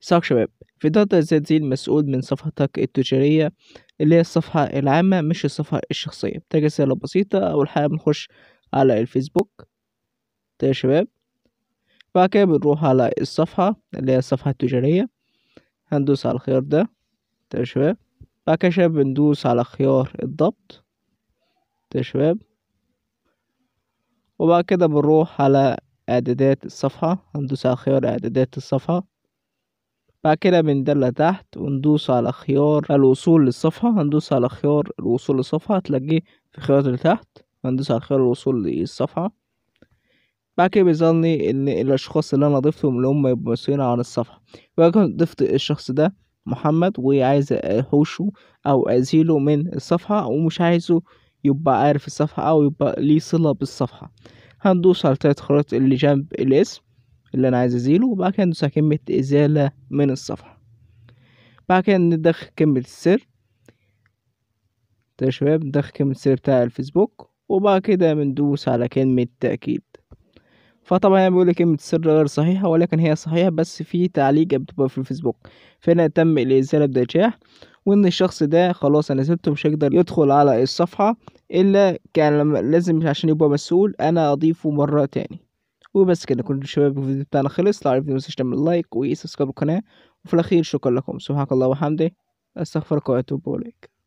صباح شباب في فداد زي مسؤول من صفحتك التجارية اللي هي الصفحة العامة مش الصفحة الشخصية محتاج رسالة بسيطة أول حاجة بنخش على الفيسبوك ده يا شباب بعد كده بنروح على الصفحة اللي هي الصفحة التجارية هندوس على الخيار ده ده يا شباب بعد كده شباب بندوس على خيار الضبط ده يا شباب وبعد كده بنروح على إعدادات الصفحة هندوس على خيار إعدادات الصفحة بعد كده بندل لتحت وندوس على خيار الوصول للصفحة هندوس على خيار الوصول للصفحة هتلاقيه في الخيارات اللي تحت هندوس على خيار الوصول للصفحة بعد كده بيظهرلي ان الاشخاص اللي انا ضفتهم اللي هم يبقوا مسؤولين عن الصفحة ولكن ضفت الشخص ده محمد وعايز احوشه او ازيله من الصفحة ومش عايزه يبقى عارف الصفحة او يبقى ليه صلة بالصفحة هندوس على تلات خيارات اللي جنب الاسم اللي انا عايز ازيله وبعد كده ندوس على كلمة ازالة من الصفحة بعد كده ندخل كلمة السر طيب يا شباب ندخل كلمة السر بتاع الفيسبوك وبعد كده بندوس على كلمة تأكيد فطبعا هي بيقول كلمة السر غير صحيحة ولكن هي صحيحة بس في تعليقة بتبقى في الفيسبوك فهنا تم الإزالة بنجاح شاح وإن الشخص ده خلاص أنا سبته مش هيقدر يدخل على الصفحة إلا كان لازم عشان يبقى مسؤول أنا أضيفه مرة تاني وبس كده كنت شباب الفيديو بتاعنا خلص لو عرفت متنساش تعمل لايك وسبسكرايب القناة وفي الأخير شكرا لكم سبحانك الله وحمده أستغفرك وأتوب إليك